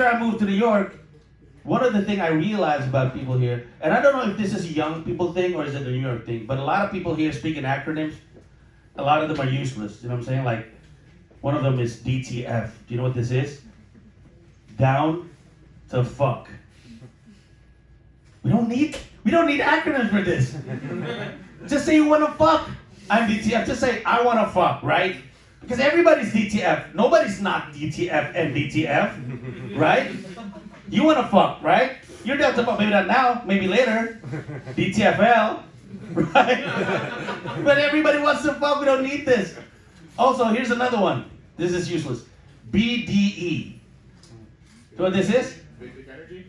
After I moved to New York, one of the things I realized about people here, and I don't know if this is a young people thing or is it a New York thing, but a lot of people here speak in acronyms. A lot of them are useless. You know what I'm saying? Like, one of them is DTF. Do you know what this is? Down to fuck. We don't need we don't need acronyms for this. Just say you wanna fuck. I'm DTF. Just say I wanna fuck, right? Because everybody's DTF. Nobody's not DTF and DTF, right? You want to fuck, right? You're down to fuck. Maybe not now, maybe later. DTFL, right? but everybody wants to fuck. We don't need this. Also, here's another one. This is useless. BDE. You know what this is? Basic energy?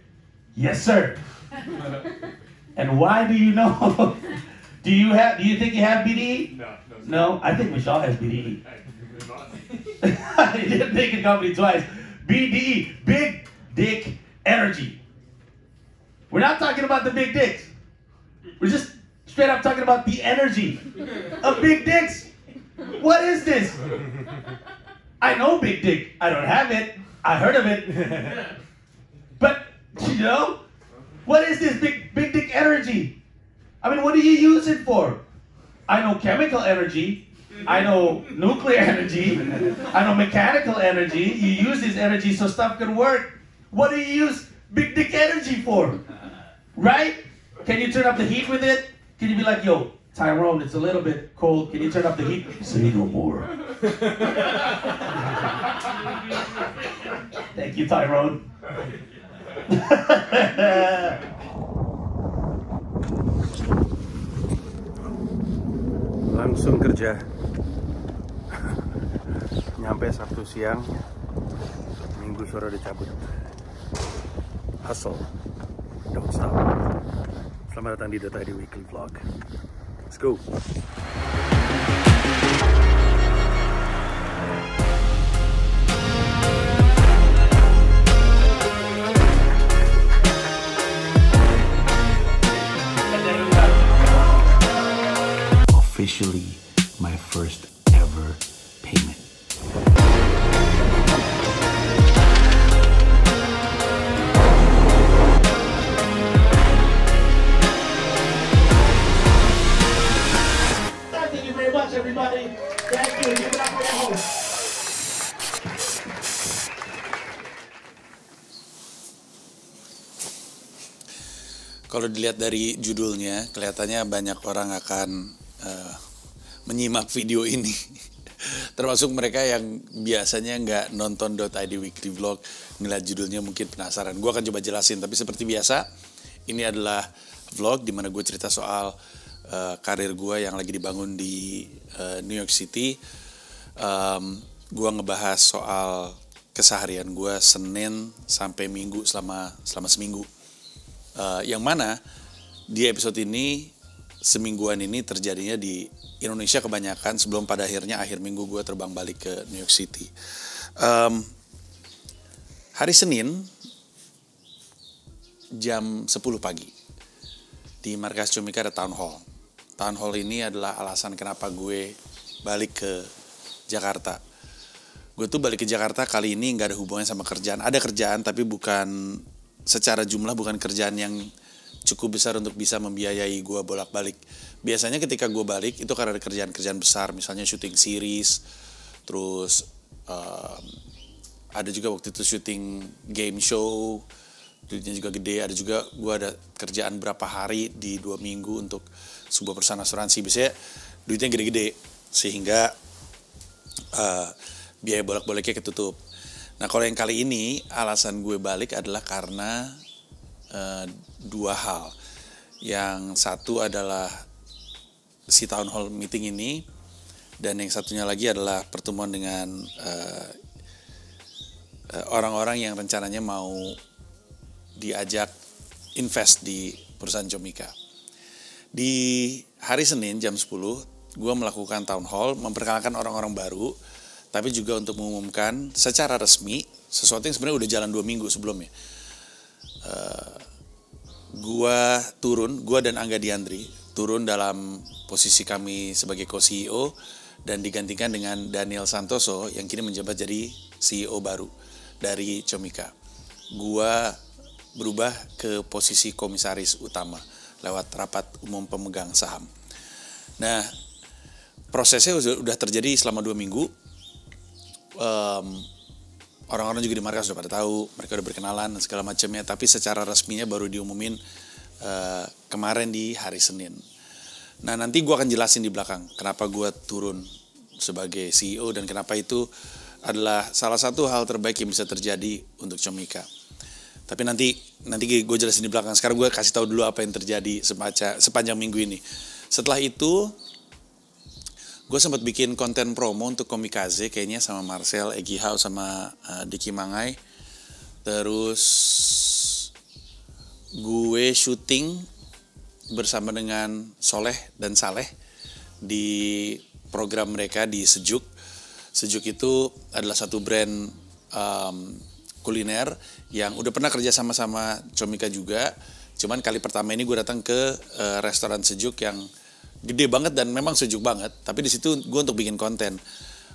Yes, sir. and why do you know? do you have? Do you think you have BDE? No. No, no I think Michelle has BDE. he did taking company twice. BDE, big dick energy. We're not talking about the big dicks. We're just straight up talking about the energy of big dicks. What is this? I know big dick. I don't have it. I heard of it. but you know, what is this big big dick energy? I mean, what do you use it for? I know chemical energy. I know nuclear energy. I know mechanical energy. You use this energy so stuff can work. What do you use big dick energy for? Right? Can you turn up the heat with it? Can you be like, yo, Tyrone, it's a little bit cold. Can you turn up the heat? Say no more. Thank you, Tyrone. langsung kerja nyampe Sabtu siang Minggu sore dicabut hustle don't stop selamat datang di Data di Weekly Vlog let's go officially my first ever payment. Kalau dilihat dari judulnya, kelihatannya banyak orang akan Eh, menyimak video ini. Termasuk mereka yang biasanya nggak nonton .id weekly vlog, ngeliat judulnya mungkin penasaran. Gue akan coba jelasin, tapi seperti biasa, ini adalah vlog dimana gue cerita soal uh, karir gue yang lagi dibangun di uh, New York City. Um, gue ngebahas soal keseharian gue Senin sampai Minggu selama selama seminggu. Uh, yang mana di episode ini semingguan ini terjadinya di Indonesia kebanyakan sebelum pada akhirnya akhir minggu gue terbang balik ke New York City. Um, hari Senin jam 10 pagi di markas Cumika ada town hall. Town hall ini adalah alasan kenapa gue balik ke Jakarta. Gue tuh balik ke Jakarta kali ini nggak ada hubungannya sama kerjaan. Ada kerjaan tapi bukan secara jumlah bukan kerjaan yang cukup besar untuk bisa membiayai gue bolak-balik. Biasanya ketika gue balik itu karena ada kerjaan-kerjaan besar, misalnya syuting series, terus um, ada juga waktu itu syuting game show, duitnya juga gede. Ada juga gue ada kerjaan berapa hari di dua minggu untuk sebuah perusahaan asuransi. Biasanya duitnya gede-gede sehingga uh, biaya bolak-baliknya ketutup. Nah kalau yang kali ini alasan gue balik adalah karena Eh, dua hal. Yang satu adalah si town hall meeting ini dan yang satunya lagi adalah pertemuan dengan orang eh, eh, orang-orang yang rencananya mau diajak invest di perusahaan Jomika. Di hari Senin jam 10, gue melakukan town hall memperkenalkan orang-orang baru, tapi juga untuk mengumumkan secara resmi sesuatu yang sebenarnya udah jalan dua minggu sebelumnya. Eh, gua turun, gua dan Angga Diandri turun dalam posisi kami sebagai co-CEO dan digantikan dengan Daniel Santoso yang kini menjabat jadi CEO baru dari Comika. Gua berubah ke posisi komisaris utama lewat rapat umum pemegang saham. Nah, prosesnya sudah terjadi selama dua minggu. Um, orang-orang juga di markas sudah pada tahu mereka udah berkenalan dan segala macamnya tapi secara resminya baru diumumin uh, kemarin di hari Senin nah nanti gue akan jelasin di belakang kenapa gue turun sebagai CEO dan kenapa itu adalah salah satu hal terbaik yang bisa terjadi untuk Comika. Tapi nanti nanti gue jelasin di belakang. Sekarang gue kasih tahu dulu apa yang terjadi sepanjang minggu ini. Setelah itu gue sempat bikin konten promo untuk Komikaze kayaknya sama Marcel, Egi Hao sama uh, Diki Mangai. Terus gue syuting bersama dengan Soleh dan Saleh di program mereka di Sejuk. Sejuk itu adalah satu brand um, kuliner yang udah pernah kerja sama sama Comika juga. Cuman kali pertama ini gue datang ke uh, restoran Sejuk yang gede banget dan memang sejuk banget tapi di situ gue untuk bikin konten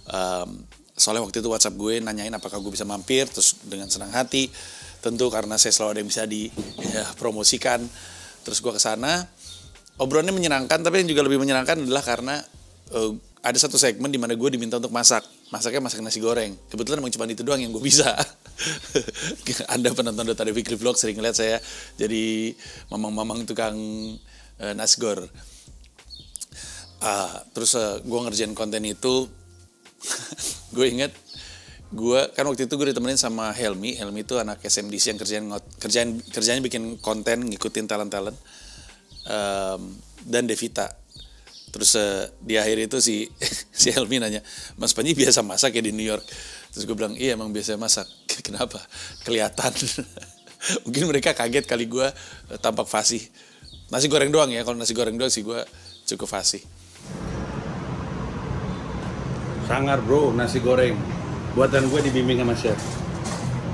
um, soalnya waktu itu WhatsApp gue nanyain apakah gue bisa mampir terus dengan senang hati tentu karena saya selalu ada yang bisa dipromosikan ya, terus gue ke sana. obrolannya menyenangkan tapi yang juga lebih menyenangkan adalah karena uh, ada satu segmen di mana gue diminta untuk masak masaknya masak nasi goreng kebetulan emang cuma itu doang yang gue bisa anda penonton dari Weekly Vlog sering lihat saya jadi mamang-mamang tukang uh, eh, nasgor uh, terus uh, eh, gue ngerjain konten itu gue inget gue kan waktu itu gue ditemenin sama Helmi Helmi itu anak SMDC yang kerjaan kerjaan kerjanya bikin konten ngikutin talent talent um, dan Devita terus uh, di akhir itu si si Helmi nanya Mas Panji biasa masak ya di New York terus gue bilang iya emang biasa masak kenapa kelihatan mungkin mereka kaget kali gue eh, tampak fasih nasi goreng doang ya kalau nasi goreng doang sih gue cukup fasih sangar bro nasi goreng buatan gue dibimbing sama chef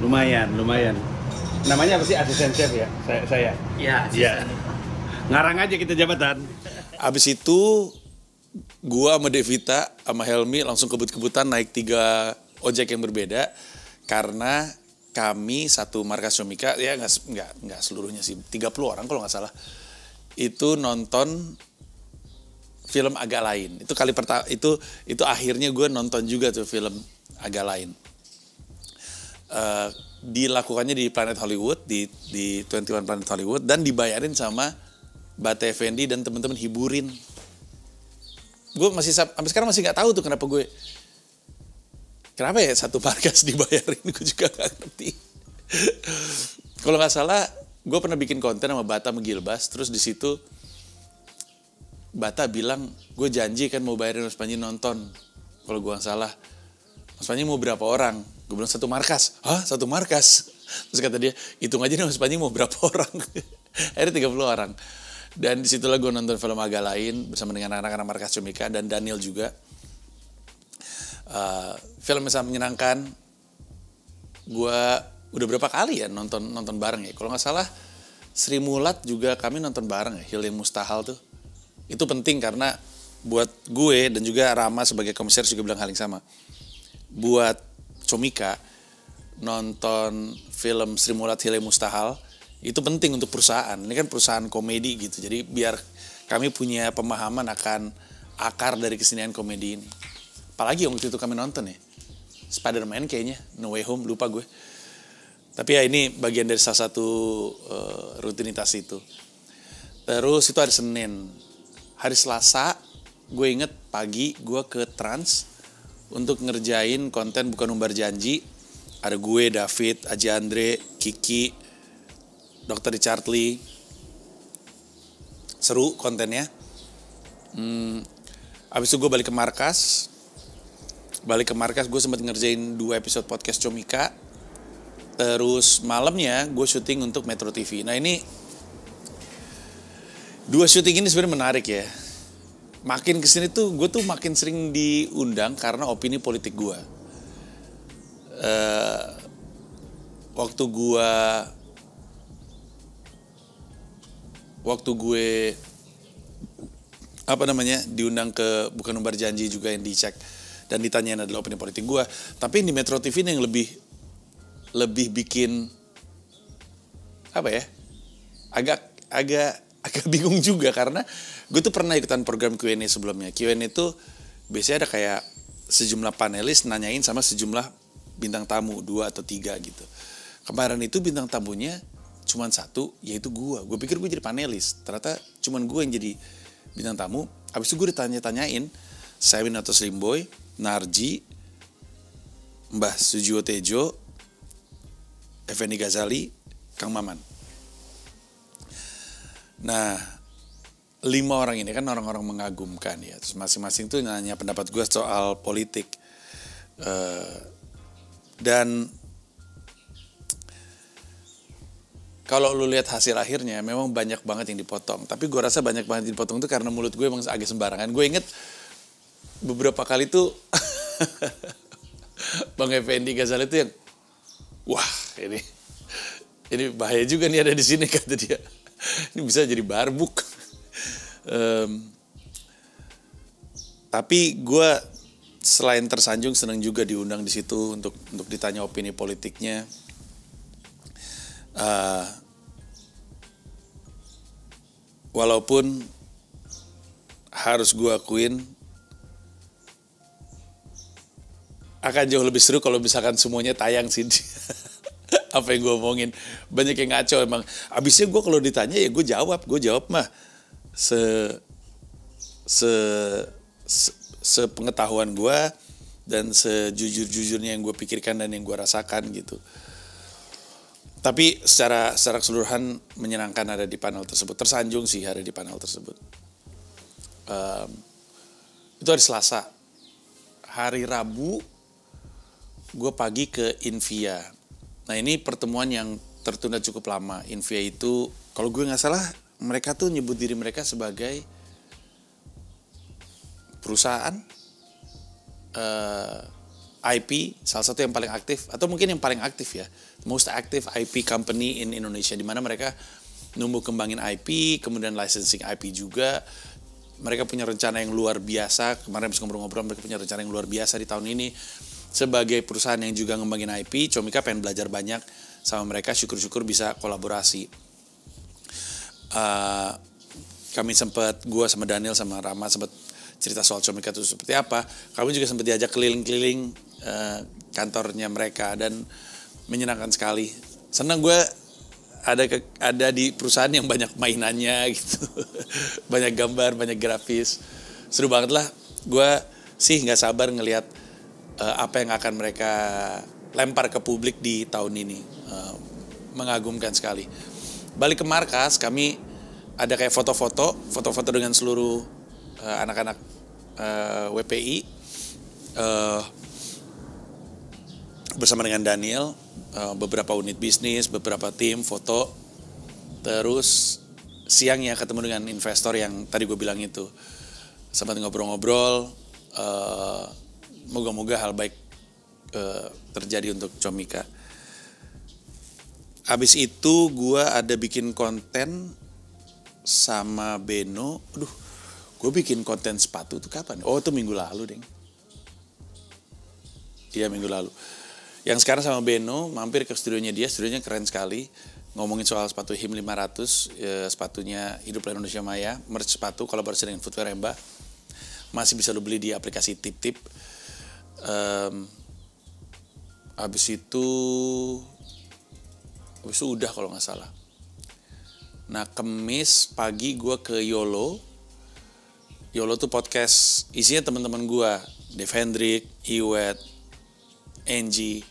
lumayan lumayan namanya apa sih asisten chef ya saya saya ya ya. ngarang aja kita jabatan abis itu gue sama Devita sama Helmi langsung kebut-kebutan naik tiga ojek yang berbeda karena kami satu markas Yomika ya nggak nggak nggak seluruhnya sih 30 orang kalau nggak salah itu nonton film agak lain. Itu kali pertama itu itu akhirnya gue nonton juga tuh film agak lain. Uh, dilakukannya di Planet Hollywood di di 21 Planet Hollywood dan dibayarin sama Bate Effendi dan teman-teman hiburin. Gue masih sampai sekarang masih nggak tahu tuh kenapa gue kenapa ya satu markas dibayarin gue juga nggak ngerti. Kalau nggak salah gue pernah bikin konten sama Bata Megilbas terus di situ Bata bilang gue janji kan mau bayarin Mas Panji nonton kalau gue nggak salah Mas Panji mau berapa orang gue bilang satu markas hah satu markas terus kata dia hitung aja nih Mas Panji mau berapa orang akhirnya 30 orang dan disitulah gue nonton film agak lain bersama dengan anak-anak markas Cumika dan Daniel juga uh, film yang sangat menyenangkan gue udah berapa kali ya nonton nonton bareng ya kalau nggak salah Sri Mulat juga kami nonton bareng ya Hill Mustahal tuh itu penting karena buat gue dan juga Rama sebagai komisaris juga bilang hal yang sama. Buat Comika nonton film Sri Mulat Hile Mustahal itu penting untuk perusahaan. Ini kan perusahaan komedi gitu. Jadi biar kami punya pemahaman akan akar dari kesenian komedi ini. Apalagi waktu itu kami nonton ya. Spider-Man kayaknya, No Way Home, lupa gue. Tapi ya ini bagian dari salah satu uh, rutinitas itu. Terus itu hari Senin hari Selasa gue inget pagi gue ke Trans untuk ngerjain konten bukan umbar janji ada gue David Aji Andre Kiki Dokter Richard Lee seru kontennya hmm, abis itu gue balik ke markas balik ke markas gue sempat ngerjain dua episode podcast Comika terus malamnya gue syuting untuk Metro TV nah ini dua syuting ini sebenarnya menarik ya makin kesini tuh gue tuh makin sering diundang karena opini politik gue uh, waktu gue waktu gue apa namanya diundang ke bukan umbar janji juga yang dicek dan ditanyain adalah opini politik gue tapi di Metro TV ini yang lebih lebih bikin apa ya agak agak agak bingung juga karena gue tuh pernah ikutan program Q&A sebelumnya. Q&A itu biasanya ada kayak sejumlah panelis nanyain sama sejumlah bintang tamu dua atau tiga gitu. Kemarin itu bintang tamunya cuma satu yaitu gue. Gue pikir gue jadi panelis. Ternyata cuma gue yang jadi bintang tamu. Abis itu gue ditanya-tanyain Simon atau Slimboy, Narji, Mbah Sujiwo Tejo, Effendi Ghazali, Kang Maman Nah, lima orang ini kan orang-orang mengagumkan ya. Terus masing-masing tuh nanya pendapat gue soal politik. Uh, dan kalau lu lihat hasil akhirnya memang banyak banget yang dipotong tapi gue rasa banyak banget yang dipotong itu karena mulut gue emang agak sembarangan gue inget beberapa kali tuh bang Effendi Ghazali itu yang wah ini ini bahaya juga nih ada di sini kata dia ini bisa jadi barbuk. um, tapi gue selain tersanjung senang juga diundang di situ untuk untuk ditanya opini politiknya. Uh, walaupun harus gue akuin akan jauh lebih seru kalau misalkan semuanya tayang sih apa yang gue omongin banyak yang ngaco emang abisnya gue kalau ditanya ya gue jawab gue jawab mah se se se, pengetahuan gue dan sejujur-jujurnya yang gue pikirkan dan yang gue rasakan gitu tapi secara secara keseluruhan menyenangkan ada di panel tersebut tersanjung sih ada di panel tersebut um, itu hari Selasa hari Rabu gue pagi ke Invia Nah ini pertemuan yang tertunda cukup lama. Invia itu kalau gue nggak salah mereka tuh nyebut diri mereka sebagai perusahaan uh, eh, IP salah satu yang paling aktif atau mungkin yang paling aktif ya most active IP company in Indonesia di mana mereka numbuh kembangin IP kemudian licensing IP juga mereka punya rencana yang luar biasa kemarin habis ngobrol-ngobrol mereka punya rencana yang luar biasa di tahun ini sebagai perusahaan yang juga ngembangin IP, Comika pengen belajar banyak sama mereka, syukur-syukur bisa kolaborasi. Uh, kami sempat, gue sama Daniel sama Rama sempat cerita soal Comika itu seperti apa. Kami juga sempat diajak keliling-keliling uh, kantornya mereka dan menyenangkan sekali. Senang gue ada ke, ada di perusahaan yang banyak mainannya gitu, banyak gambar, banyak grafis, seru banget lah. Gue sih nggak sabar ngelihat Eh, apa yang akan mereka lempar ke publik di tahun ini. Eh, mengagumkan sekali. Balik ke markas, kami ada kayak foto-foto, foto-foto dengan seluruh eh, anak-anak WPI bersama dengan Daniel, beberapa unit bisnis, beberapa tim, foto. Terus siangnya ketemu dengan investor yang tadi gue bilang itu. Sempat ngobrol-ngobrol, uh, Moga-moga hal baik uh, terjadi untuk Comika. Abis itu gue ada bikin konten sama Beno. Aduh, gue bikin konten sepatu itu kapan? Ya? Oh, itu minggu lalu, Deng. Iya, minggu lalu. Yang sekarang sama Beno, mampir ke studionya dia. Studionya keren sekali ngomongin soal sepatu HIM 500, e, sepatunya Hiduplah Indonesia Maya, merch sepatu kolaborasi dengan Footwear Emba. Masih bisa lo beli di aplikasi Tip Tip um, habis itu habis itu udah kalau nggak salah nah kemis pagi gue ke Yolo Yolo tuh podcast isinya teman-teman gue Dev Hendrik, Iwet, Angie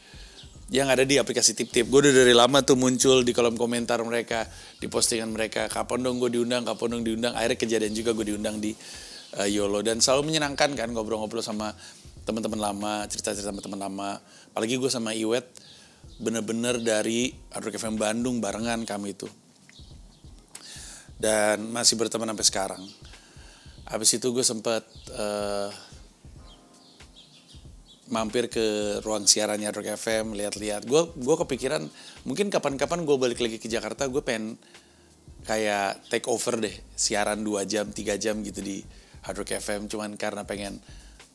yang ada di aplikasi tip-tip. Gue udah dari lama tuh muncul di kolom komentar mereka, di postingan mereka. Kapan dong gue diundang, kapan dong diundang. Akhirnya kejadian juga gue diundang di uh, YOLO. Dan selalu menyenangkan kan ngobrol-ngobrol sama teman-teman lama cerita-cerita sama teman lama apalagi gue sama Iwet bener-bener dari Android FM Bandung barengan kami itu dan masih berteman sampai sekarang habis itu gue sempet uh, mampir ke ruang siarannya Rock FM lihat-lihat gue gue kepikiran mungkin kapan-kapan gue balik lagi ke Jakarta gue pengen kayak take over deh siaran 2 jam 3 jam gitu di Hard FM cuman karena pengen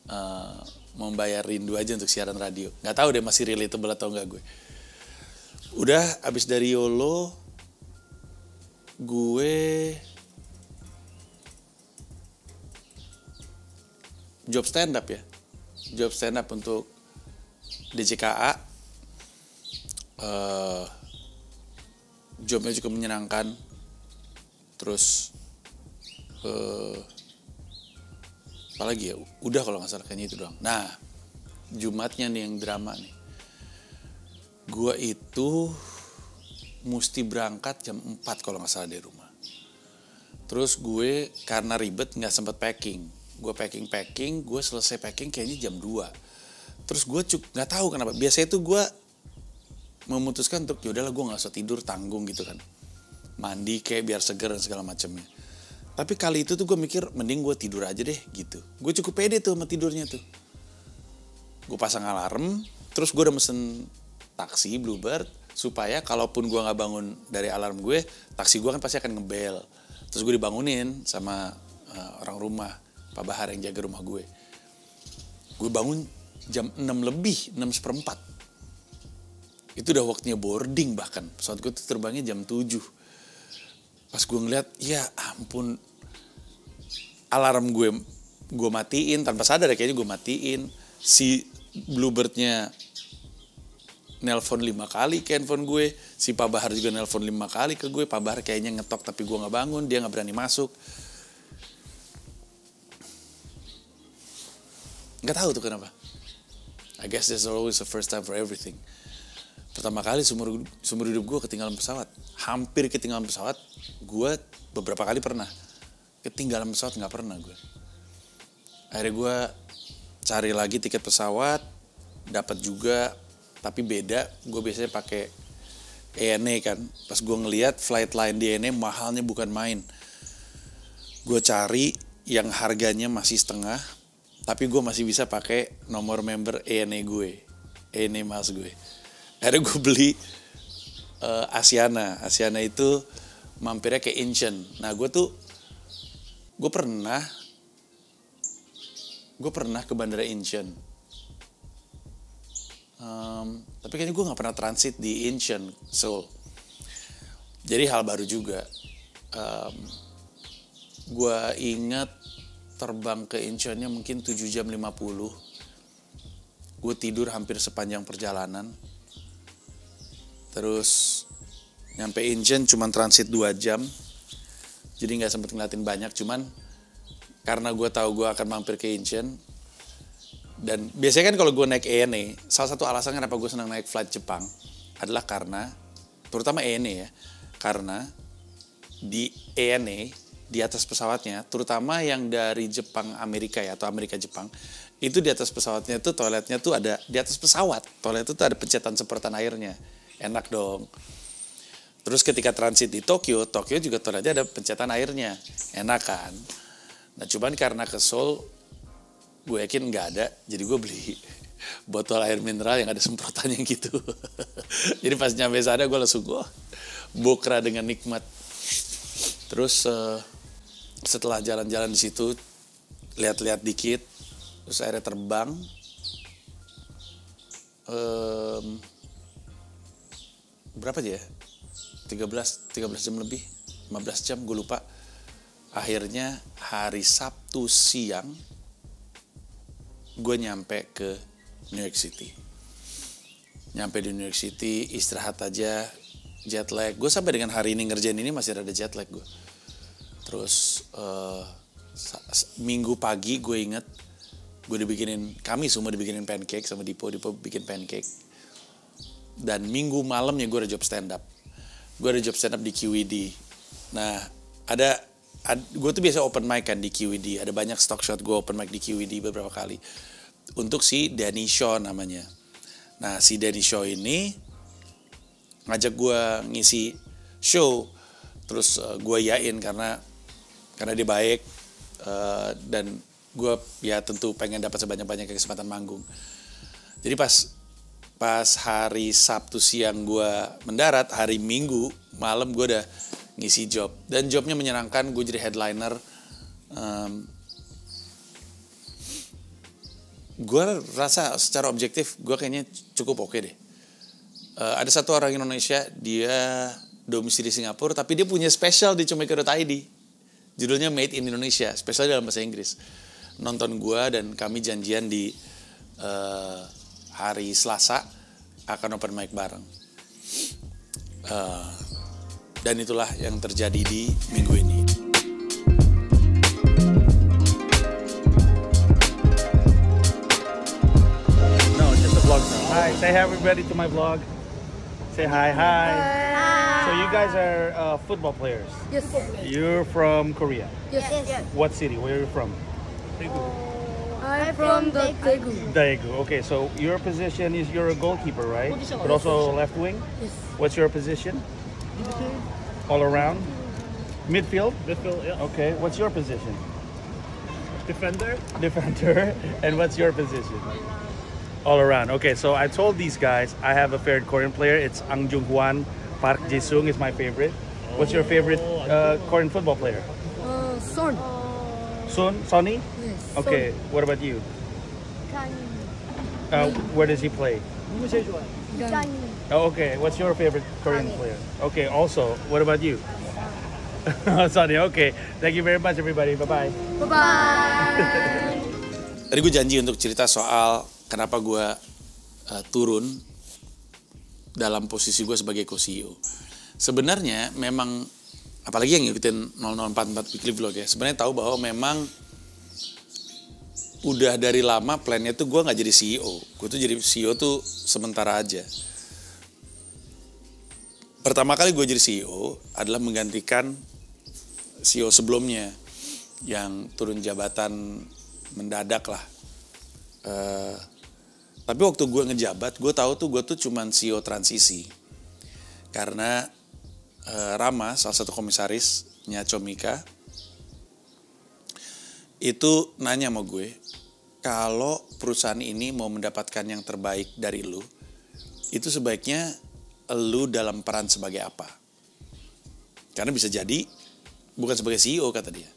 uh, membayar rindu aja untuk siaran radio. Nggak tahu deh masih relatable atau enggak gue. Udah abis dari Yolo, gue job stand up ya. Job stand up untuk DJKA. Uh, eh, jobnya cukup menyenangkan. Terus uh, apalagi ya udah kalau masalah kayaknya itu doang nah Jumatnya nih yang drama nih gue itu mesti berangkat jam 4 kalau nggak salah dari rumah terus gue karena ribet nggak sempet packing gue packing packing gue selesai packing kayaknya jam 2 terus gue cuk nggak tahu kenapa biasanya itu gue memutuskan untuk yaudahlah gue nggak usah tidur tanggung gitu kan mandi kayak biar seger dan segala macamnya tapi kali itu tuh gue mikir mending gue tidur aja deh gitu. Gue cukup pede tuh sama tidurnya tuh. Gue pasang alarm, terus gue udah mesen taksi Bluebird supaya kalaupun gue nggak bangun dari alarm gue, taksi gue kan pasti akan ngebel. Terus gue dibangunin sama uh, orang rumah, Pak Bahar yang jaga rumah gue. Gue bangun jam 6 lebih, 6 seperempat. Itu udah waktunya boarding bahkan. Pesawat gue tuh terbangnya jam 7 Pas gue ngeliat, ya ampun alarm gue gue matiin tanpa sadar ya kayaknya gue matiin si bluebirdnya nelpon lima kali ke handphone gue si Pak Bahar juga nelpon lima kali ke gue Pak Bahar kayaknya ngetok tapi gue nggak bangun dia nggak berani masuk nggak tahu tuh kenapa I guess there's always a first time for everything pertama kali seumur seumur hidup gue ketinggalan pesawat hampir ketinggalan pesawat gue beberapa kali pernah ketinggalan pesawat nggak pernah gue akhirnya gue cari lagi tiket pesawat dapat juga tapi beda gue biasanya pakai ENA e kan pas gue ngeliat flight line di ENA e mahalnya bukan main gue cari yang harganya masih setengah tapi gue masih bisa pakai nomor member ENA e gue ENA mas gue akhirnya gue beli uh, Asiana Asiana itu mampirnya ke Incheon nah gue tuh gue pernah gue pernah ke bandara Incheon um, tapi kayaknya gue nggak pernah transit di Incheon Seoul jadi hal baru juga um, gue ingat terbang ke Incheonnya mungkin 7 jam 50 gue tidur hampir sepanjang perjalanan terus nyampe Incheon cuman transit 2 jam jadi nggak sempet ngeliatin banyak cuman karena gue tahu gue akan mampir ke Incheon dan biasanya kan kalau gue naik ENE salah satu alasan kenapa gue senang naik flight Jepang adalah karena terutama ENE ya karena di ENE di atas pesawatnya terutama yang dari Jepang Amerika ya atau Amerika Jepang itu di atas pesawatnya tuh toiletnya tuh ada di atas pesawat toilet itu tuh ada pencetan semprotan airnya enak dong. Terus ketika transit di Tokyo, Tokyo juga ternyata ada pencetan airnya, enak kan. Nah cuman karena ke Seoul, gue yakin nggak ada, jadi gue beli botol air mineral yang ada semprotannya gitu. jadi pas nyampe sana gue langsung gue bukra dengan nikmat. Terus uh, setelah jalan-jalan di situ, lihat-lihat dikit, terus airnya terbang. Um, berapa dia 13 13 jam lebih 15 jam gue lupa akhirnya hari Sabtu siang gue nyampe ke New York City nyampe di New York City istirahat aja jet lag gue sampai dengan hari ini ngerjain ini masih ada jet lag gue terus uh, minggu pagi gue inget gue dibikinin kami semua dibikinin pancake sama Dipo Dipo bikin pancake dan minggu malamnya gue ada job stand up gue ada job stand up di QED nah ada ad, gue tuh biasa open mic kan di QED ada banyak stock shot gue open mic di QED beberapa kali untuk si Danny Shaw namanya nah si Danny Shaw ini ngajak gue ngisi show terus uh, eh, gue yakin karena karena dia baik uh, dan gue ya tentu pengen dapat sebanyak-banyaknya kesempatan manggung jadi pas pas hari Sabtu siang gue mendarat hari Minggu malam gue udah ngisi job dan jobnya menyenangkan gue jadi headliner um, gue rasa secara objektif gue kayaknya cukup oke okay deh uh, ada satu orang Indonesia dia domisili Singapura tapi dia punya special di ID judulnya Made in Indonesia special dalam bahasa Inggris nonton gue dan kami janjian di uh, hari Selasa akan open mic bareng. Uh, dan itulah yang terjadi di minggu ini. No, just a vlog now. Hi, say hi everybody to my vlog. Say hi, hi. hi. So you guys are uh, football players. Yes. You're from Korea. Yes. yes. What city? Where are you from? Daegu. Oh, I'm from the Daegu. Daegu. Okay, so your position is you're a goalkeeper, right? But also left wing? Yes. What's your position? All around? Midfield? Midfield, yeah. Okay, what's your position? Defender. Defender. And what's your position? All around. Okay, so I told these guys I have a favorite Korean player. It's Ang Jung Hwan. Park Ji Sung is my favorite. What's your favorite oh, uh, Korean football player? Uh, Son. Son? Sonny? Okay, so, what about you? Kanye. Uh, where does he play? Kanye. Oh, okay. What's your favorite Korean Kanye. player? Okay, also, what about you? Sorry, okay. Thank you very much everybody. Bye-bye. Bye-bye. Tadi gue janji untuk cerita soal kenapa gue uh, turun dalam posisi gue sebagai co-CEO. Sebenarnya memang apalagi yang ngikutin 0044 weekly vlog ya, sebenarnya tahu bahwa memang udah dari lama plannya tuh gue nggak jadi CEO. Gue tuh jadi CEO tuh sementara aja. Pertama kali gue jadi CEO adalah menggantikan CEO sebelumnya yang turun jabatan mendadak lah. Uh, tapi waktu gue ngejabat, gue tahu tuh gue tuh cuman CEO transisi. Karena uh, Rama, salah satu komisarisnya Comika, itu nanya sama gue, kalau perusahaan ini mau mendapatkan yang terbaik dari lu, itu sebaiknya lu dalam peran sebagai apa? Karena bisa jadi bukan sebagai CEO kata dia.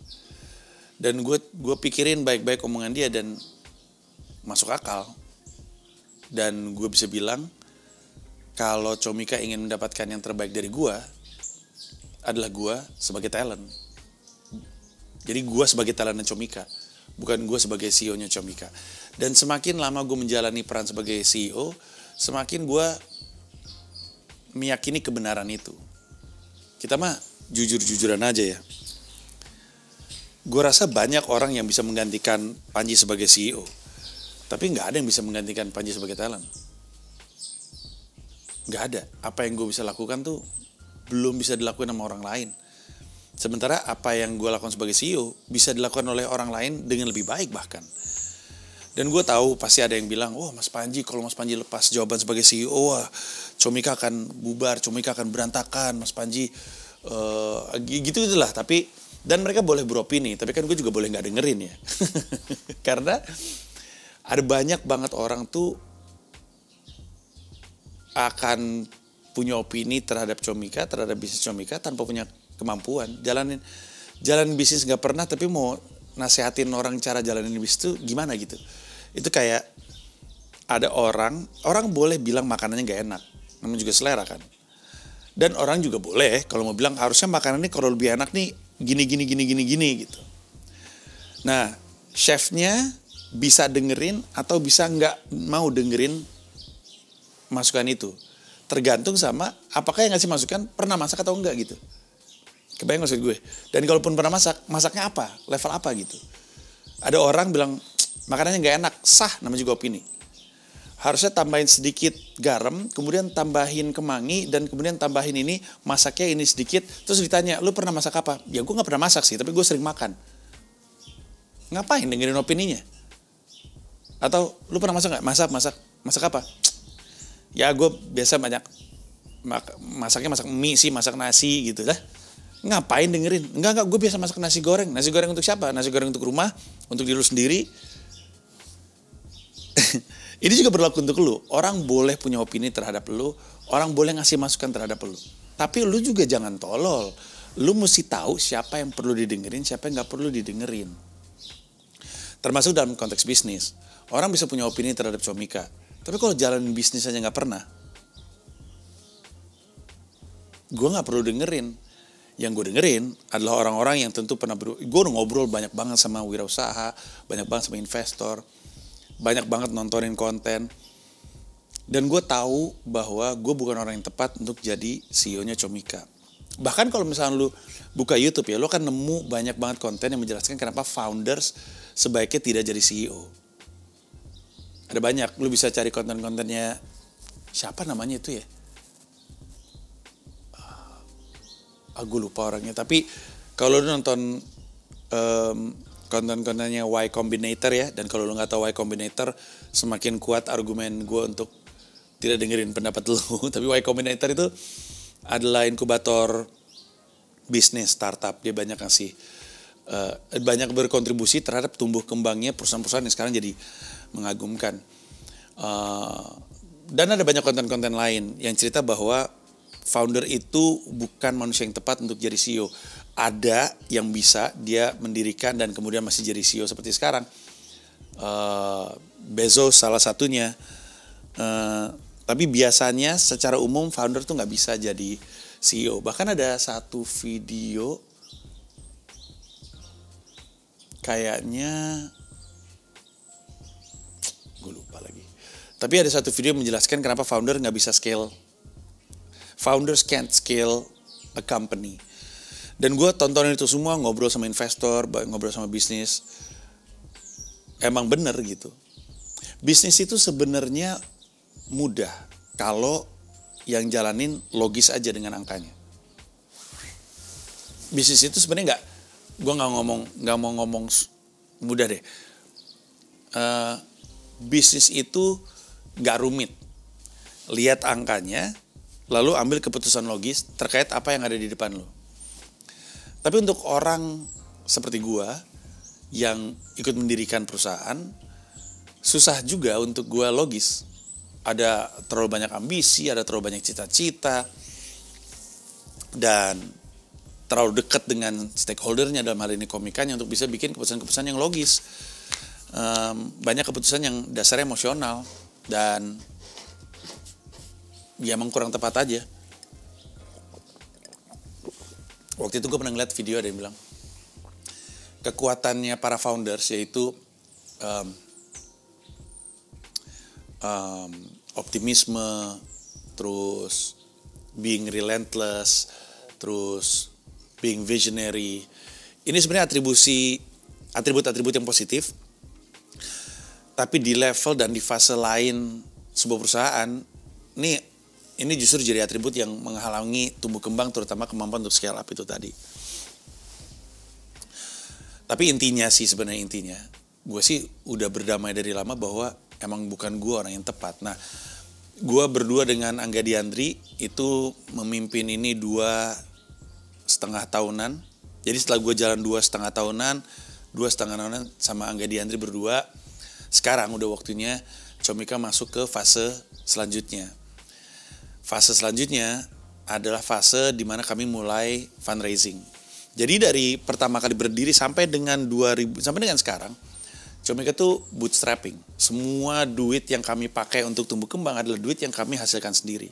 Dan gue gue pikirin baik-baik omongan dia dan masuk akal. Dan gue bisa bilang kalau Comika ingin mendapatkan yang terbaik dari gue adalah gue sebagai talent jadi gue sebagai talenta Comika, bukan gue sebagai CEO-nya Comika. Dan semakin lama gue menjalani peran sebagai CEO, semakin gue meyakini kebenaran itu. Kita mah jujur-jujuran aja ya. Gue rasa banyak orang yang bisa menggantikan Panji sebagai CEO. Tapi nggak ada yang bisa menggantikan Panji sebagai talent. Nggak ada. Apa yang gue bisa lakukan tuh belum bisa dilakukan sama orang lain. Sementara apa yang gue lakukan sebagai CEO bisa dilakukan oleh orang lain dengan lebih baik bahkan. Dan gue tahu pasti ada yang bilang, wah oh, Mas Panji kalau Mas Panji lepas jawaban sebagai CEO, wah Comika akan bubar, Comika akan berantakan, Mas Panji uh, gitu gitulah. Tapi dan mereka boleh beropini, tapi kan gue juga boleh nggak dengerin ya, karena ada banyak banget orang tuh akan punya opini terhadap Comika, terhadap bisnis Comika tanpa punya kemampuan jalanin jalan bisnis nggak pernah tapi mau nasehatin orang cara jalanin bisnis itu gimana gitu itu kayak ada orang orang boleh bilang makanannya nggak enak namun juga selera kan dan orang juga boleh kalau mau bilang harusnya makanannya kalau lebih enak nih gini gini gini gini gini gitu nah chefnya bisa dengerin atau bisa nggak mau dengerin masukan itu tergantung sama apakah yang ngasih masukan pernah masak atau enggak gitu Kebayang maksud gue. Dan kalaupun pernah masak, masaknya apa? Level apa gitu. Ada orang bilang, makanannya nggak enak. Sah, namanya juga opini. Harusnya tambahin sedikit garam, kemudian tambahin kemangi, dan kemudian tambahin ini, masaknya ini sedikit. Terus ditanya, lu pernah masak apa? Ya gue gak pernah masak sih, tapi gue sering makan. Ngapain dengerin opininya? Atau lu pernah masak nggak? Masak, masak. Masak apa? Ya gue biasa banyak masaknya masak mie sih, masak nasi gitu lah ngapain dengerin? Enggak, enggak, gue biasa masak nasi goreng. Nasi goreng untuk siapa? Nasi goreng untuk rumah, untuk diri lu sendiri. Ini juga berlaku untuk lu. Orang boleh punya opini terhadap lu, orang boleh ngasih masukan terhadap lu. Tapi lu juga jangan tolol. Lu mesti tahu siapa yang perlu didengerin, siapa yang nggak perlu didengerin. Termasuk dalam konteks bisnis. Orang bisa punya opini terhadap Comika. Tapi kalau jalan bisnis aja nggak pernah, gue nggak perlu dengerin yang gue dengerin adalah orang-orang yang tentu pernah ber, gue ngobrol banyak banget sama wirausaha, banyak banget sama investor, banyak banget nontonin konten. Dan gue tahu bahwa gue bukan orang yang tepat untuk jadi CEO-nya Comika. Bahkan kalau misalnya lu buka YouTube ya, lu akan nemu banyak banget konten yang menjelaskan kenapa founders sebaiknya tidak jadi CEO. Ada banyak, lu bisa cari konten-kontennya siapa namanya itu ya? aku lupa orangnya tapi kalau lu nonton um, konten-kontennya Y Combinator ya dan kalau lu nggak tahu Y Combinator semakin kuat argumen gue untuk tidak dengerin pendapat lu tapi Y Combinator itu adalah inkubator bisnis startup dia banyak ngasih uh, banyak berkontribusi terhadap tumbuh kembangnya perusahaan-perusahaan yang sekarang jadi mengagumkan uh, dan ada banyak konten-konten lain yang cerita bahwa founder itu bukan manusia yang tepat untuk jadi CEO. Ada yang bisa dia mendirikan dan kemudian masih jadi CEO seperti sekarang. Uh, Bezos salah satunya. Uh, tapi biasanya secara umum founder tuh nggak bisa jadi CEO. Bahkan ada satu video kayaknya gue lupa lagi. Tapi ada satu video menjelaskan kenapa founder nggak bisa scale founders can't scale a company. Dan gue tontonin itu semua, ngobrol sama investor, ngobrol sama bisnis. Emang bener gitu. Bisnis itu sebenarnya mudah kalau yang jalanin logis aja dengan angkanya. Bisnis itu sebenarnya nggak, gue nggak ngomong nggak mau ngomong mudah deh. Uh, bisnis itu nggak rumit. Lihat angkanya, Lalu ambil keputusan logis terkait apa yang ada di depan lo. Tapi untuk orang seperti gua yang ikut mendirikan perusahaan, susah juga untuk gua logis. Ada terlalu banyak ambisi, ada terlalu banyak cita-cita, dan terlalu dekat dengan stakeholdernya dalam hal ini komikannya untuk bisa bikin keputusan-keputusan yang logis. Um, banyak keputusan yang dasarnya emosional dan ya emang kurang tepat aja waktu itu gue pernah ngeliat video ada yang bilang kekuatannya para founders yaitu um, um, optimisme terus being relentless terus being visionary ini sebenarnya atribusi atribut-atribut yang positif tapi di level dan di fase lain sebuah perusahaan ini ini justru jadi atribut yang menghalangi tumbuh kembang terutama kemampuan untuk scale up itu tadi. Tapi intinya sih sebenarnya intinya, gue sih udah berdamai dari lama bahwa emang bukan gue orang yang tepat. Nah, gue berdua dengan Angga Diandri itu memimpin ini dua setengah tahunan. Jadi setelah gue jalan dua setengah tahunan, dua setengah tahunan sama Angga Diandri berdua, sekarang udah waktunya Comika masuk ke fase selanjutnya fase selanjutnya adalah fase di mana kami mulai fundraising. Jadi dari pertama kali berdiri sampai dengan 2000 sampai dengan sekarang Comika itu bootstrapping. Semua duit yang kami pakai untuk tumbuh kembang adalah duit yang kami hasilkan sendiri.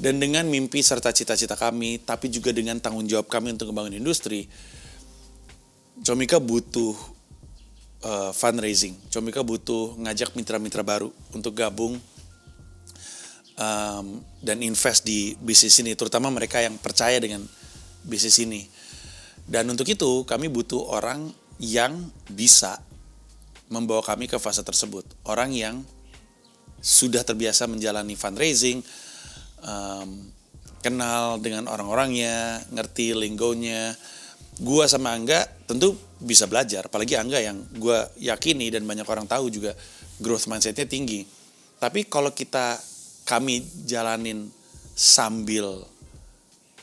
Dan dengan mimpi serta cita-cita kami, tapi juga dengan tanggung jawab kami untuk membangun industri, Comika butuh uh, fundraising. Comika butuh ngajak mitra-mitra baru untuk gabung um, dan invest di bisnis ini, terutama mereka yang percaya dengan bisnis ini. Dan untuk itu kami butuh orang yang bisa membawa kami ke fase tersebut, orang yang sudah terbiasa menjalani fundraising, um, kenal dengan orang-orangnya, ngerti linggonya. Gua sama Angga tentu bisa belajar, apalagi Angga yang gue yakini dan banyak orang tahu juga growth mindsetnya tinggi. Tapi kalau kita kami jalanin sambil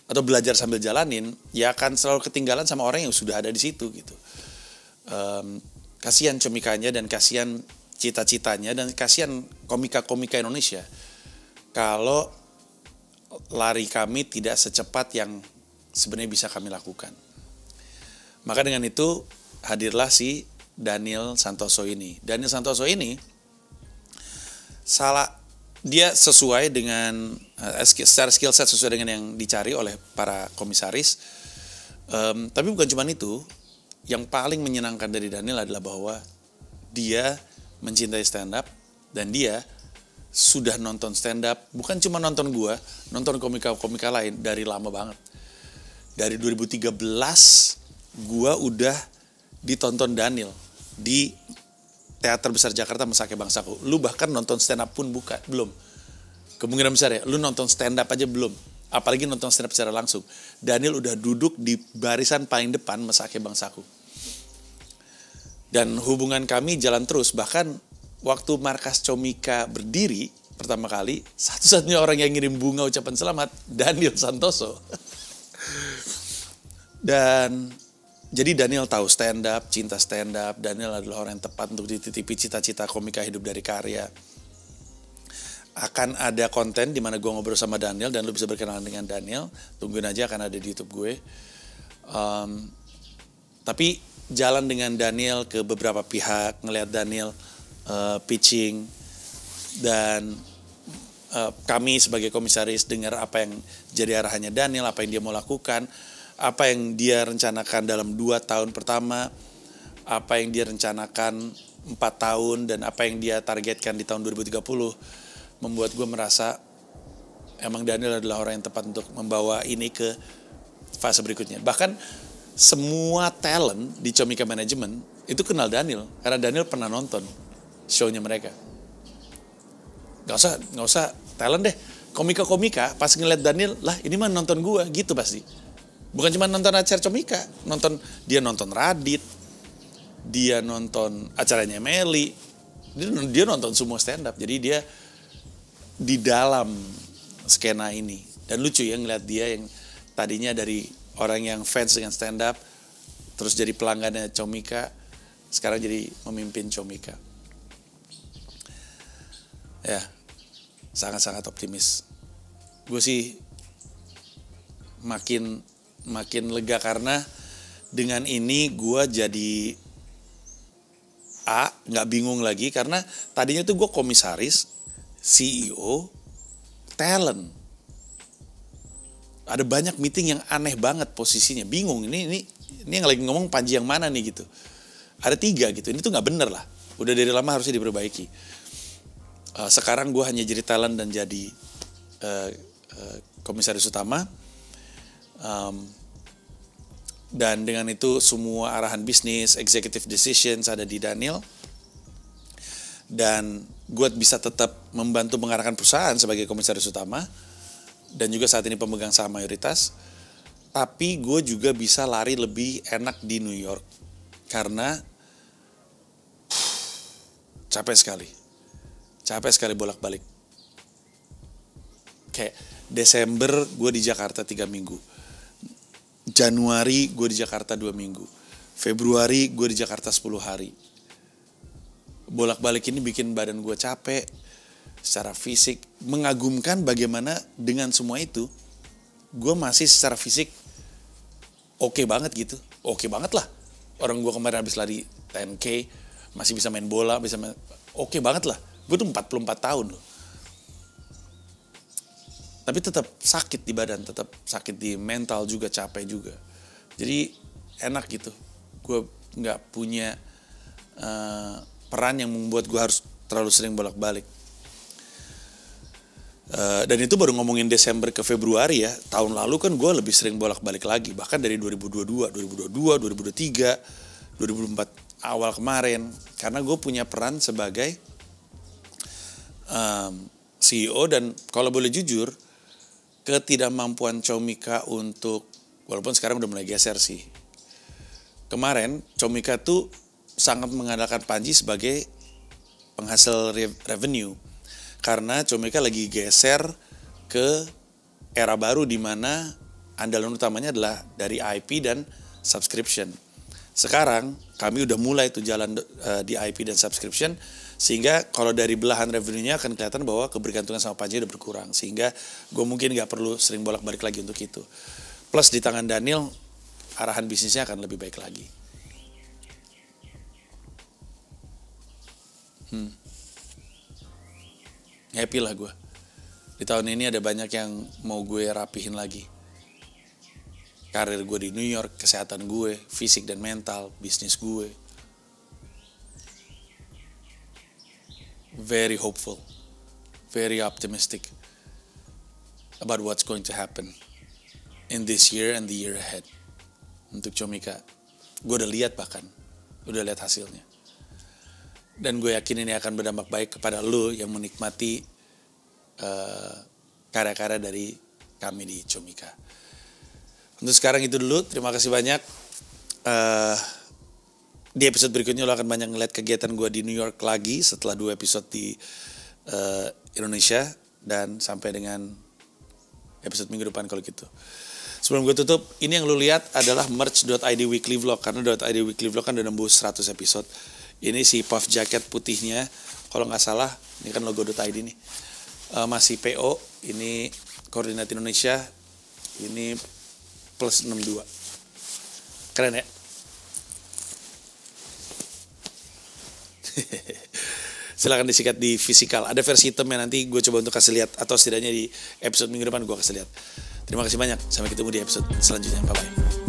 atau belajar sambil jalanin ya akan selalu ketinggalan sama orang yang sudah ada di situ gitu um, kasihan comikanya dan kasihan cita-citanya dan kasihan komika-komika Indonesia kalau lari kami tidak secepat yang sebenarnya bisa kami lakukan maka dengan itu hadirlah si Daniel Santoso ini Daniel Santoso ini salah dia sesuai dengan uh, secara skill set sesuai dengan yang dicari oleh para komisaris. Um, tapi bukan cuma itu, yang paling menyenangkan dari Daniel adalah bahwa dia mencintai stand up dan dia sudah nonton stand up bukan cuma nonton gua, nonton komika-komika lain dari lama banget. Dari 2013 gua udah ditonton Daniel di teater besar Jakarta Mesake Bangsaku. Lu bahkan nonton stand up pun buka, belum. Kemungkinan besar ya, lu nonton stand up aja belum. Apalagi nonton stand up secara langsung. Daniel udah duduk di barisan paling depan Mesake Bangsaku. Dan hubungan kami jalan terus. Bahkan waktu markas Comika berdiri pertama kali, satu-satunya orang yang ngirim bunga ucapan selamat, Daniel Santoso. Dan jadi Daniel tahu stand up, cinta stand up. Daniel adalah orang yang tepat untuk dititipi cita-cita komika hidup dari karya. Akan ada konten di mana gue ngobrol sama Daniel dan lu bisa berkenalan dengan Daniel. Tungguin aja akan ada di YouTube gue. Um, tapi jalan dengan Daniel ke beberapa pihak, ngelihat Daniel uh, pitching dan uh, kami sebagai komisaris dengar apa yang jadi arahannya Daniel, apa yang dia mau lakukan apa yang dia rencanakan dalam dua tahun pertama, apa yang dia rencanakan empat tahun, dan apa yang dia targetkan di tahun 2030, membuat gue merasa emang Daniel adalah orang yang tepat untuk membawa ini ke fase berikutnya. Bahkan semua talent di Comika Management itu kenal Daniel, karena Daniel pernah nonton show-nya mereka. Gak usah, gak usah talent deh. Komika-komika pas ngeliat Daniel, lah ini mah nonton gue, gitu pasti Bukan cuma nonton acara Comika, nonton dia nonton Radit, dia nonton acaranya Meli, dia, dia nonton semua stand up. Jadi dia di dalam skena ini. Dan lucu ya ngeliat dia yang tadinya dari orang yang fans dengan stand up, terus jadi pelanggannya Comika, sekarang jadi memimpin Comika. Ya, sangat-sangat optimis. Gue sih makin makin lega karena dengan ini gue jadi A nggak bingung lagi karena tadinya tuh gue komisaris CEO talent ada banyak meeting yang aneh banget posisinya bingung ini ini ini yang lagi ngomong Panji yang mana nih gitu ada tiga gitu ini tuh nggak bener lah udah dari lama harusnya diperbaiki eh, sekarang gue hanya jadi talent dan jadi uh, uh, komisaris utama Um, dan dengan itu semua arahan bisnis, executive decisions ada di Daniel. Dan gue bisa tetap membantu mengarahkan perusahaan sebagai komisaris utama dan juga saat ini pemegang saham mayoritas. Tapi gue juga bisa lari lebih enak di New York karena capek sekali, capek sekali bolak-balik. Kayak Desember gue di Jakarta tiga minggu, Januari gue di Jakarta dua minggu. Februari gue di Jakarta 10 hari. Bolak-balik ini bikin badan gue capek secara fisik. Mengagumkan bagaimana dengan semua itu gue masih secara fisik oke okay banget gitu. Oke okay banget lah. Orang gue kemarin habis lari 10K, masih bisa main bola, bisa main... Oke okay banget lah. Gue tuh 44 tahun loh tapi tetap sakit di badan tetap sakit di mental juga capek juga jadi enak gitu gue nggak punya uh, peran yang membuat gue harus terlalu sering bolak-balik Uh, dan itu baru ngomongin Desember ke Februari ya. Tahun lalu kan gue lebih sering bolak-balik lagi. Bahkan dari 2022, 2022, 2023, 2024 awal kemarin. Karena gue punya peran sebagai um, eh, CEO dan kalau boleh jujur ketidakmampuan Comika untuk walaupun sekarang udah mulai geser sih. Kemarin Comika tuh sangat mengandalkan Panji sebagai penghasil re revenue karena Comika lagi geser ke era baru di mana andalan utamanya adalah dari IP dan subscription. Sekarang kami udah mulai tuh jalan uh, di IP dan subscription sehingga kalau dari belahan revenue-nya akan kelihatan bahwa kebergantungan sama pajak udah berkurang sehingga gue mungkin nggak perlu sering bolak-balik lagi untuk itu plus di tangan Daniel arahan bisnisnya akan lebih baik lagi hmm. happy lah gue di tahun ini ada banyak yang mau gue rapihin lagi karir gue di New York, kesehatan gue, fisik dan mental, bisnis gue, very hopeful, very optimistic about what's going to happen in this year and the year ahead. Untuk Comika, gue udah lihat bahkan, udah lihat hasilnya. Dan gue yakin ini akan berdampak baik kepada lo yang menikmati eh, karya karya uh, dari kami di Comika. Untuk sekarang itu dulu, terima kasih banyak. Uh, di episode berikutnya lo akan banyak ngeliat kegiatan gue di New York lagi setelah dua episode di uh, Indonesia dan sampai dengan episode minggu depan kalau gitu. Sebelum gue tutup, ini yang lo lihat adalah merch id weekly vlog karena .id weekly vlog kan udah nembus 100 episode. Ini si puff jacket putihnya, kalau nggak salah, ini kan logo .id nih. Uh, masih PO, ini koordinat Indonesia, ini plus 62. Keren ya? silahkan disikat di fisikal ada versi hitamnya nanti gue coba untuk kasih lihat atau setidaknya di episode minggu depan gue kasih lihat terima kasih banyak sampai ketemu di episode selanjutnya bye bye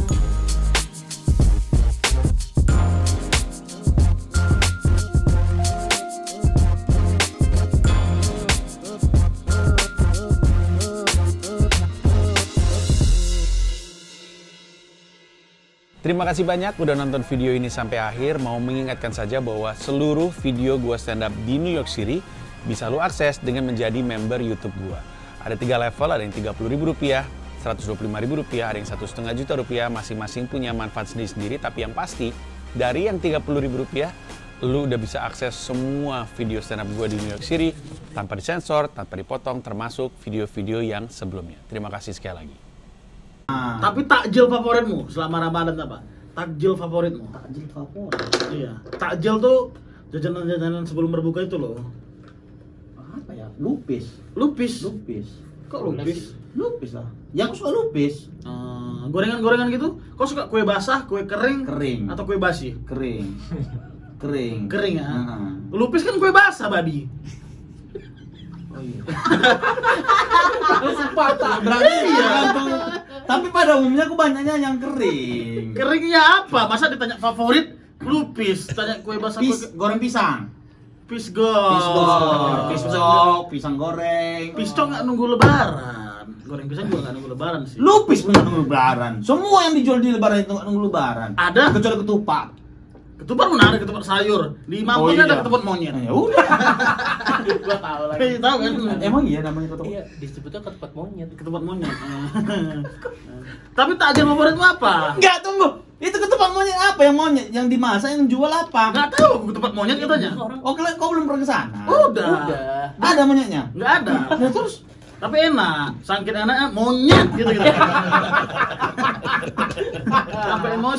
Terima kasih banyak udah nonton video ini sampai akhir. Mau mengingatkan saja bahwa seluruh video gua stand up di New York City bisa lu akses dengan menjadi member YouTube gua. Ada tiga level, ada yang Rp30.000, Rp125.000, ada yang satu setengah juta rupiah. Masing-masing punya manfaat sendiri-sendiri, tapi yang pasti dari yang rp rupiah, lu udah bisa akses semua video stand up gua di New York City tanpa disensor, tanpa dipotong, termasuk video-video yang sebelumnya. Terima kasih sekali lagi. Ah. Tapi takjil favoritmu selama Ramadan apa? Takjil favoritmu? Takjil favorit. Iya. Takjil tuh jajanan-jajanan sebelum berbuka itu loh. Apa ya? Lupis. Lupis. Lupis. Kok lupis? Lupis lah. Ya aku suka lupis. Uh, gorengan-gorengan gitu? Kok suka kue basah, kue kering? Kering. Atau kue basi? Kering. kering. Kering ya. Uh-huh. Lupis kan kue basah, babi. Oh iya. Sepatah patah. Berarti ya. Tapi pada umumnya aku banyaknya yang kering. Keringnya apa? Masa ditanya favorit lupis, tanya kue basah Pis, kue... goreng pisang. Pis gor. Pis pisang goreng. Pis cok nggak nunggu lebaran. Goreng pisang juga nggak nunggu lebaran sih. Lupis punya nunggu lebaran. Semua yang dijual di lebaran itu nggak nunggu lebaran. Ada. Kecuali ketupat ketupat ada ketupat sayur lima oh, iya. ada ketupat monyet ya udah gua tahu lagi tahu kan emang iya namanya ketupat iya disebutnya ketupat monyet ketupat monyet tapi tak takjil favorit lu apa enggak tunggu itu ketupat monyet apa yang monyet yang dimasak yang jual apa enggak tahu ketupat monyet iya, katanya oh kalian kau belum pernah ke sana udah udah ada monyetnya enggak ada nah, terus tapi enak, sangkin enaknya monyet gitu gitu. Sampai emosi.